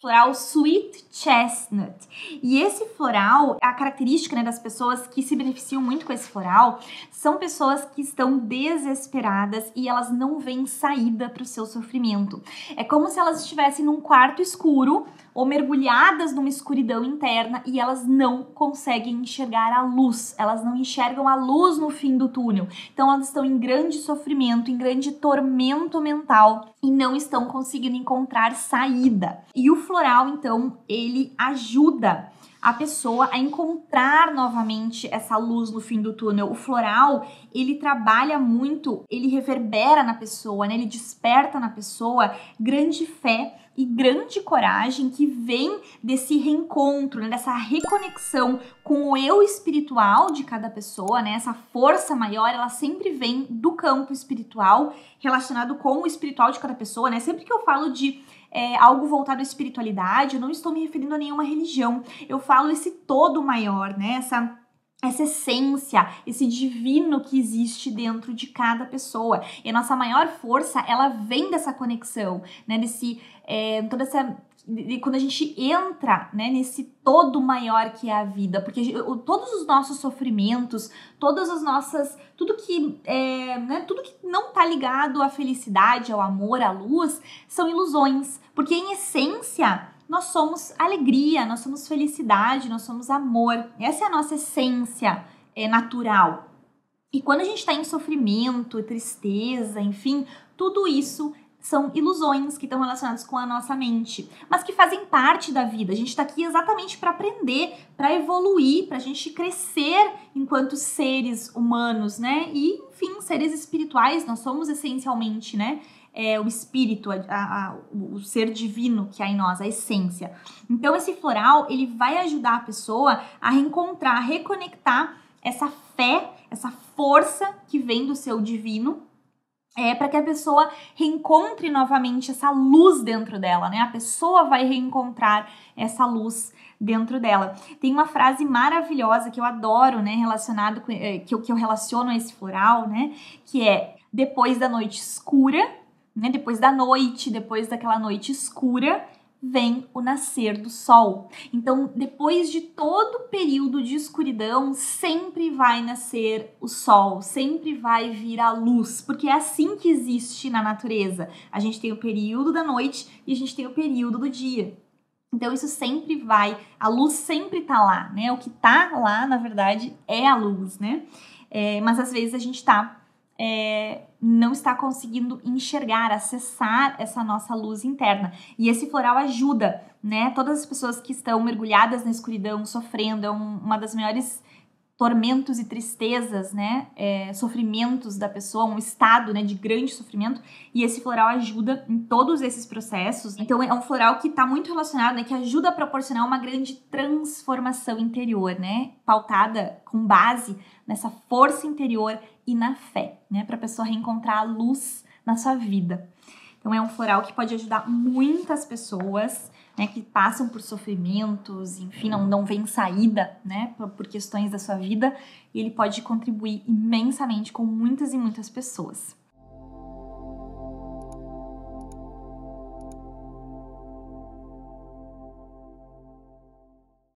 floral Sweet Chestnut. E esse floral, a característica né, das pessoas que se beneficiam muito com esse floral são pessoas que estão desesperadas e elas não veem saída para o seu sofrimento. É como se elas estivessem num quarto escuro ou mergulhadas numa escuridão interna e elas não conseguem enxergar a luz, elas não enxergam a luz no fim do túnel. Então elas estão em grande sofrimento, em grande tormento mental e não estão conseguindo encontrar saída. E o floral, então, ele ajuda a pessoa a encontrar novamente essa luz no fim do túnel. O floral, ele trabalha muito, ele reverbera na pessoa, né? ele desperta na pessoa grande fé e grande coragem que vem desse reencontro, né, dessa reconexão com o eu espiritual de cada pessoa, né? Essa força maior, ela sempre vem do campo espiritual, relacionado com o espiritual de cada pessoa, né? Sempre que eu falo de é, algo voltado à espiritualidade, eu não estou me referindo a nenhuma religião. Eu falo esse todo maior, né? Essa essa essência, esse divino que existe dentro de cada pessoa. E a nossa maior força, ela vem dessa conexão, né? Desse, é, toda essa quando a gente entra né, nesse todo maior que é a vida, porque todos os nossos sofrimentos, todas as nossas, tudo que é, né, tudo que não está ligado à felicidade, ao amor, à luz, são ilusões, porque em essência nós somos alegria, nós somos felicidade, nós somos amor. Essa é a nossa essência é, natural. E quando a gente está em sofrimento, tristeza, enfim, tudo isso são ilusões que estão relacionadas com a nossa mente, mas que fazem parte da vida. A gente está aqui exatamente para aprender, para evoluir, para a gente crescer enquanto seres humanos, né? E, enfim, seres espirituais, nós somos essencialmente, né? é, o espírito, a, a, o ser divino que há em nós, a essência. Então, esse floral, ele vai ajudar a pessoa a reencontrar, a reconectar essa fé, essa força que vem do seu divino é para que a pessoa reencontre novamente essa luz dentro dela, né? A pessoa vai reencontrar essa luz dentro dela. Tem uma frase maravilhosa que eu adoro, né, relacionado com, é, que eu, que eu relaciono a esse floral, né, que é depois da noite escura, né? Depois da noite, depois daquela noite escura, vem o nascer do sol. Então, depois de todo período de escuridão, sempre vai nascer o sol, sempre vai vir a luz, porque é assim que existe na natureza. A gente tem o período da noite e a gente tem o período do dia. Então isso sempre vai, a luz sempre tá lá, né? O que tá lá, na verdade, é a luz, né? É, mas às vezes a gente tá é, não está conseguindo enxergar, acessar essa nossa luz interna. E esse floral ajuda, né? Todas as pessoas que estão mergulhadas na escuridão, sofrendo, é um, uma das maiores tormentos e tristezas, né, é, sofrimentos da pessoa, um estado, né, de grande sofrimento, e esse floral ajuda em todos esses processos. Né? Então é um floral que está muito relacionado, né, que ajuda a proporcionar uma grande transformação interior, né, pautada com base nessa força interior e na fé, né, para a pessoa reencontrar a luz na sua vida. Então é um floral que pode ajudar muitas pessoas, né, que passam por sofrimentos, enfim, não, não vem saída, né, por, por questões da sua vida, e ele pode contribuir imensamente com muitas e muitas pessoas.